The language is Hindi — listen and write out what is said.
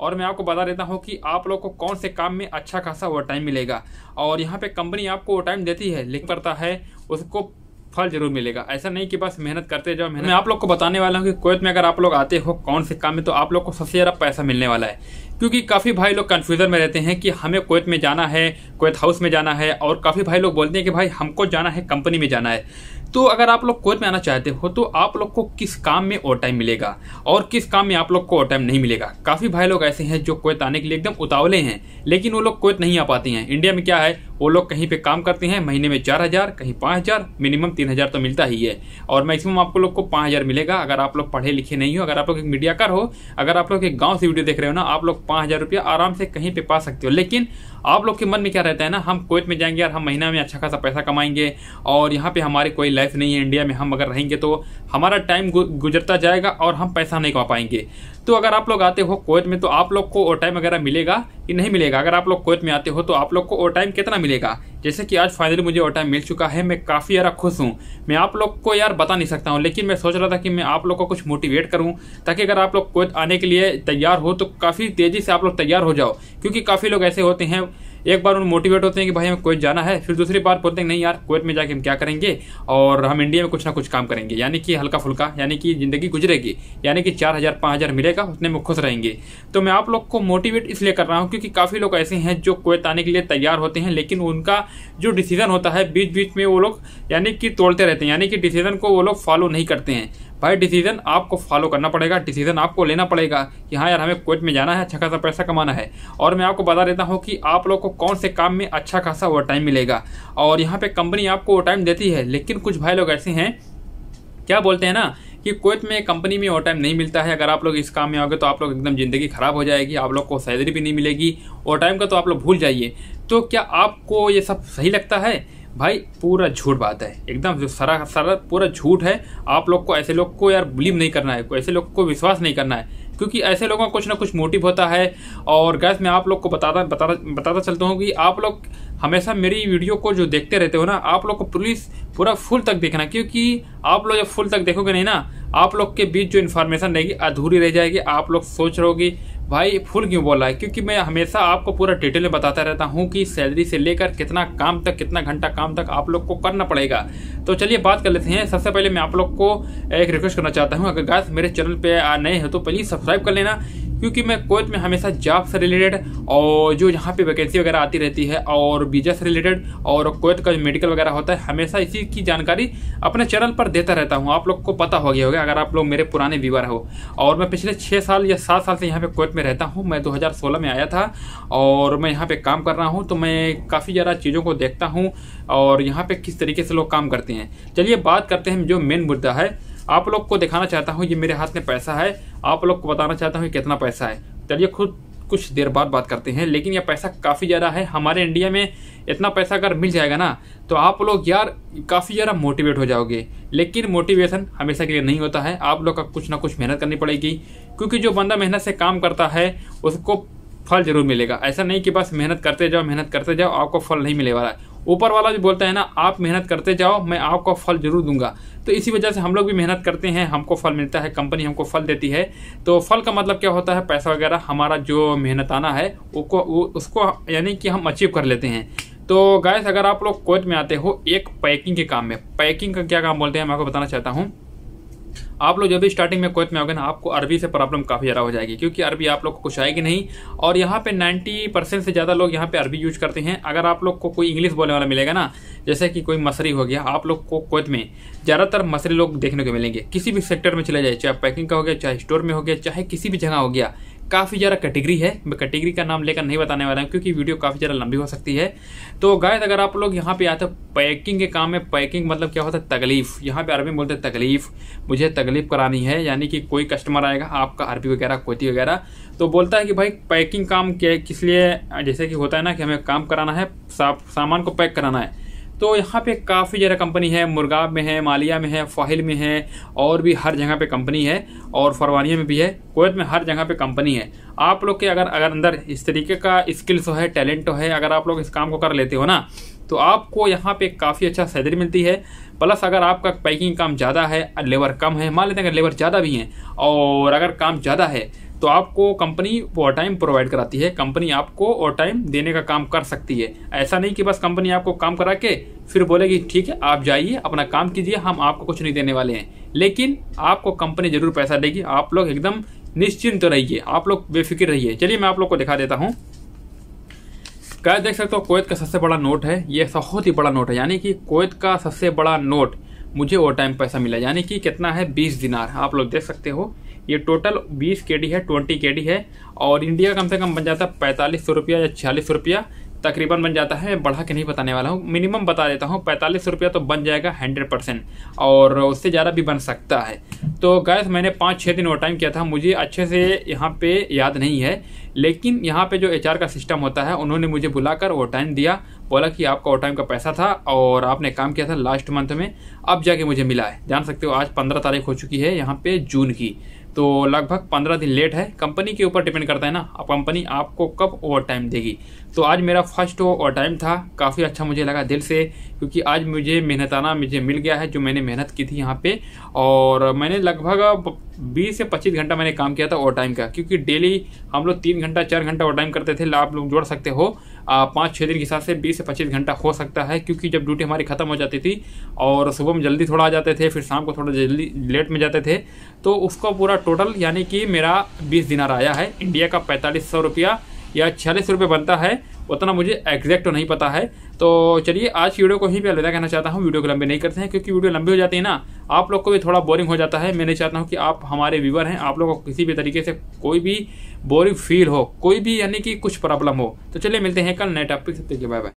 और मैं आपको बता देता हूँ कि आप लोग को कौन से काम में अच्छा खासा ओवर टाइम मिलेगा और यहाँ पे कंपनी आपको ओवर टाइम देती है लिख पड़ता है उसको फल जरूर मिलेगा ऐसा नहीं कि बस मेहनत करते जाओ मेहनत मैं आप लोग को बताने वाला हूँ कि कोयत में अगर आप लोग आते हो कौन से काम में तो आप लोग को सबसे ज़्यादा पैसा मिलने वाला है क्योंकि काफ़ी भाई लोग कन्फ्यूज़न में रहते हैं कि हमें कोयत में जाना है कोयत हाउस में जाना है और काफ़ी भाई लोग बोलते हैं कि भाई हमको जाना है कंपनी में जाना है तो अगर आप लोग कोच में आना चाहते हो तो आप लोग को किस काम में ओवर टाइम मिलेगा और किस काम में आप लोग को ओवर टाइम नहीं मिलेगा काफ़ी भाई लोग ऐसे हैं जो कोच आने के लिए एकदम उतावले हैं लेकिन वो लोग कोच नहीं आ पाते हैं इंडिया में क्या है वो लोग कहीं पे काम करते हैं महीने में चार हज़ार कहीं पाँच हज़ार मिनिमम तीन हज़ार तो मिलता ही है और मैक्सिमम आपको लोग को पाँच हज़ार मिलेगा अगर आप लोग पढ़े लिखे नहीं हो अगर आप लोग एक मीडियाकार हो अगर आप लोग एक गांव से वीडियो देख रहे हो ना आप लोग पाँच हज़ार रुपया आराम से कहीं पे पा सकते हो लेकिन आप लोग के मन में क्या रहता है ना हम कोच में जाएंगे यार हम महीना में अच्छा खासा पैसा कमाएंगे और यहाँ पे हमारे कोई लाइफ नहीं है इंडिया में हम अगर रहेंगे तो हमारा टाइम गुजरता जाएगा और हम पैसा नहीं कमा पाएंगे तो अगर आप लोग आते हो कोयत में तो आप लोग को ओवर टाइम वगैरह मिलेगा कि नहीं मिलेगा अगर आप लोग कोत में आते हो तो आप लोग को ओवर टाइम कितना मिलेगा जैसे कि आज फाइनली मुझे ओवर टाइम मिल चुका है मैं काफ़ी यार खुश हूँ मैं आप लोग को यार बता नहीं सकता हूँ लेकिन मैं सोच रहा था कि मैं आप लोग को कुछ मोटिवेट करूँ ताकि अगर आप लोग कोवैत आने के लिए तैयार हो तो काफ़ी तेज़ी से आप लोग तैयार हो जाओ क्योंकि काफ़ी लोग ऐसे होते हैं एक बार उन मोटिवेट होते हैं कि भाई हमें कोवैत जाना है फिर दूसरी बार बोलते हैं नहीं यार कोयत में जाके हम क्या करेंगे और हम इंडिया में कुछ ना कुछ काम करेंगे यानी कि हल्का फुल्का यानी कि ज़िंदगी गुजरेगी यानी कि चार हज़ार पाँच हज़ार मिलेगा रहेगा उतने में खुश रहेंगे तो मैं आप लोग को मोटिवेट इसलिए कर रहा हूँ क्योंकि काफ़ी लोग ऐसे हैं जो कुवैत आने के लिए तैयार होते हैं लेकिन उनका जो डिसीज़न होता है बीच बीच में वो लोग यानी कि तोड़ते रहते हैं यानी कि डिसीज़न को वो लोग फॉलो नहीं करते हैं भाई डिसीजन आपको फॉलो करना पड़ेगा डिसीजन आपको लेना पड़ेगा कि हाँ यार हमें कोर्ट में जाना है अच्छा खासा पैसा कमाना है और मैं आपको बता देता हूँ कि आप लोग को कौन से काम में अच्छा खासा ओवर टाइम मिलेगा और यहाँ पे कंपनी आपको ओवर टाइम देती है लेकिन कुछ भाई लोग ऐसे हैं क्या बोलते हैं ना कि कोत में कंपनी में ओवर टाइम नहीं मिलता है अगर आप लोग इस काम में आओगे तो आप लोग एकदम ज़िंदगी ख़राब हो जाएगी आप लोग को सैलरी भी नहीं मिलेगी ओवर टाइम का तो आप लोग भूल जाइए तो क्या आपको ये सब सही लगता है भाई पूरा झूठ बात है एकदम जो सारा सारा पूरा झूठ है आप लोग को ऐसे लोग को यार बिलीव नहीं करना है ऐसे लोग को विश्वास नहीं करना है क्योंकि ऐसे लोगों का कुछ ना कुछ मोटिव होता है और गैस मैं आप लोग को बताता बताता बताता चलता हूँ कि आप लोग हमेशा मेरी वीडियो को जो देखते रहते हो ना आप लोग को पुलिस पूरा फुल तक देखना क्योंकि आप लोग जब फुल तक देखोगे नहीं ना आप लोग के बीच जो इन्फॉर्मेशन रहेगी अधूरी रह जाएगी आप लोग सोच रहोगे भाई फुल क्यों बोला है क्योंकि मैं हमेशा आपको पूरा डिटेल में बताता रहता हूँ कि सैलरी से लेकर कितना काम तक कितना घंटा काम तक आप लोग को करना पड़ेगा तो चलिए बात कर लेते हैं सबसे पहले मैं आप लोग को एक रिक्वेस्ट करना चाहता हूँ अगर गैस मेरे चैनल पर नए हो तो प्लीज़ सब्सक्राइब कर लेना क्योंकि मैं कोच में हमेशा जॉब से रिलेटेड और जो यहाँ पे वैकेंसी वगैरह आती रहती है और वीजा से रिलेटेड और कोच का मेडिकल वगैरह होता है हमेशा इसी की जानकारी अपने चैनल पर देता रहता हूँ आप लोग को पता हो गया होगा अगर आप लोग मेरे पुराने व्यूवर हो और मैं पिछले छः साल या सात साल से यहाँ पे कोच में रहता हूँ मैं दो में आया था और मैं यहाँ पे काम कर रहा हूँ तो मैं काफ़ी ज़्यादा चीज़ों को देखता हूँ और यहाँ पे किस तरीके से लोग काम करते हैं चलिए बात करते हैं जो मेन मुद्दा है आप लोग को दिखाना चाहता हूँ ये मेरे हाथ में पैसा है आप लोग को बताना चाहता हूँ कितना पैसा है चलिए खुद कुछ देर बाद बात करते हैं लेकिन यह पैसा काफ़ी ज़्यादा है हमारे इंडिया में इतना पैसा अगर मिल जाएगा ना तो आप लोग यार काफ़ी ज़्यादा मोटिवेट हो जाओगे लेकिन मोटिवेशन हमेशा के लिए नहीं होता है आप लोग का कुछ ना कुछ मेहनत करनी पड़ेगी क्योंकि जो बंदा मेहनत से काम करता है उसको फल जरूर मिलेगा ऐसा नहीं कि बस मेहनत करते जाओ मेहनत करते जाओ आपको फल नहीं मिले वाला ऊपर वाला जो बोलता है ना आप मेहनत करते जाओ मैं आपको फल जरूर दूंगा तो इसी वजह से हम लोग भी मेहनत करते हैं हमको फल मिलता है कंपनी हमको फल देती है तो फल का मतलब क्या होता है पैसा वगैरह हमारा जो मेहनत आना है उसको उसको यानी कि हम अचीव कर लेते हैं तो गैस अगर आप लोग कोच में आते हो एक पैकिंग के काम में पैकिंग का क्या काम बोलते हैं मैं आपको बताना चाहता हूँ आप लोग जब भी स्टार्टिंग में कोत में आओगे ना आपको अरबी से प्रॉब्लम काफ़ी ज़्यादा हो जाएगी क्योंकि अरबी आप लोग को कुछ आएगी नहीं और यहाँ पे 90 परसेंट से ज़्यादा लोग यहाँ पे अरबी यूज करते हैं अगर आप लोग को कोई इंग्लिश बोलने वाला मिलेगा ना जैसे कि कोई मसरी हो गया आप लोग को कोत में ज़्यादातर मसरी लोग देखने को मिलेंगे किसी भी सेक्टर में चले जाए चाहे पैकिंग का हो गया चाहे स्टोर में हो गया चाहे किसी भी जगह हो गया काफ़ी ज़्यादा कैटेगरी है मैं कैटेगरी का नाम लेकर नहीं बताने वाला हूँ क्योंकि वीडियो काफ़ी ज़्यादा लंबी हो सकती है तो गायद अगर आप लोग यहाँ पे आते हो पैकिंग के काम में पैकिंग मतलब क्या होता है तकलीफ यहाँ पे अरबी बोलते हैं तकलीफ मुझे तकलीफ करानी है यानी कि कोई कस्टमर आएगा आपका अरबी वगैरह कोती वगैरह तो बोलता है कि भाई पैकिंग काम किस लिए जैसे कि होता है ना कि हमें काम कराना है सामान को पैक कराना है तो यहाँ पे काफ़ी ज़्यादा कंपनी है मुर्गाब में है मालिया में है फाहिल में है और भी हर जगह पे कंपनी है और फरवानिया में भी है कोवैत में हर जगह पे कंपनी है आप लोग के अगर अगर अंदर इस तरीके का स्किल्स है टैलेंट है अगर आप लोग इस काम को कर लेते हो ना तो आपको यहाँ पे काफ़ी अच्छा सैलरी मिलती है प्लस अगर आपका पैकिंग काम ज़्यादा है लेबर कम है मान लेते हैं अगर लेबर ज़्यादा भी हैं और अगर काम ज़्यादा है तो आपको कंपनी ओवर टाइम प्रोवाइड कराती है कंपनी आपको ओवर टाइम देने का काम कर सकती है ऐसा नहीं कि बस कंपनी आपको काम करा के फिर बोलेगी ठीक है आप जाइए अपना काम कीजिए हम आपको कुछ नहीं देने वाले हैं लेकिन आपको कंपनी जरूर पैसा देगी आप लोग एकदम निश्चिंत तो रहिए आप लोग बेफिक्र रहिए चलिए मैं आप लोग को दिखा देता हूँ क्या देख सकते हो कोयत का सबसे बड़ा नोट है ये बहुत ही बड़ा नोट है यानी कि कोयत का सबसे बड़ा नोट मुझे ओवर टाइम पैसा मिला यानी कि कितना है बीस दिनार आप लोग देख सकते हो ये टोटल 20 के डी है 20 के डी है और इंडिया कम से कम बन जाता है पैंतालीस सौ रुपया या छियालीस रुपया तकरीबन बन जाता है बढ़ा के नहीं बताने वाला हूँ मिनिमम बता देता हूँ पैंतालीस रुपया तो बन जाएगा हंड्रेड परसेंट और उससे ज़्यादा भी बन सकता है तो गैस मैंने पाँच छः दिन ओवर टाइम किया था मुझे अच्छे से यहाँ पे याद नहीं है लेकिन यहाँ पे जो एच का सिस्टम होता है उन्होंने मुझे बुलाकर ओवर टाइम दिया बोला कि आपका ओवर टाइम का पैसा था और आपने काम किया था लास्ट मंथ में अब जाके मुझे मिला है जान सकते हो आज पंद्रह तारीख हो चुकी है यहाँ पे जून की तो लगभग पंद्रह दिन लेट है कंपनी के ऊपर डिपेंड करता है ना अब कंपनी आपको कब ओवर टाइम देगी तो आज मेरा फर्स्ट ओवर टाइम था काफ़ी अच्छा मुझे लगा दिल से क्योंकि आज मुझे मेहनताना मुझे मिल गया है जो मैंने मेहनत की थी यहाँ पे और मैंने लगभग बीस से पच्चीस घंटा मैंने काम किया था ओवर टाइम का क्योंकि डेली हम लोग तीन घंटा चार घंटा ओवर टाइम करते थे आप लोग जोड़ सकते हो पाँच छः दिन के हिसाब से बीस से पच्चीस घंटा हो सकता है क्योंकि जब ड्यूटी हमारी ख़त्म हो जाती थी और सुबह में जल्दी थोड़ा आ जाते थे फिर शाम को थोड़ा जल्दी लेट में जाते थे तो उसका पूरा टोटल यानी कि मेरा बीस दिनार आया है इंडिया का पैंतालीस सौ रुपया या छियालीस रुपये बनता है उतना मुझे एग्जैक्ट तो नहीं पता है तो चलिए आज की वीडियो को ही पे अलविदा कहना चाहता हूँ वीडियो को लंबे नहीं करते हैं क्योंकि वीडियो लंबी हो जाती है ना आप लोग को भी थोड़ा बोरिंग हो जाता है मैं नहीं चाहता हूँ कि आप हमारे व्यूवर हैं आप लोगों को किसी भी तरीके से कोई भी बोरिंग फील हो कोई भी यानी कि कुछ प्रॉब्लम हो तो चलिए मिलते हैं कल नए टॉपिक से बाय बाय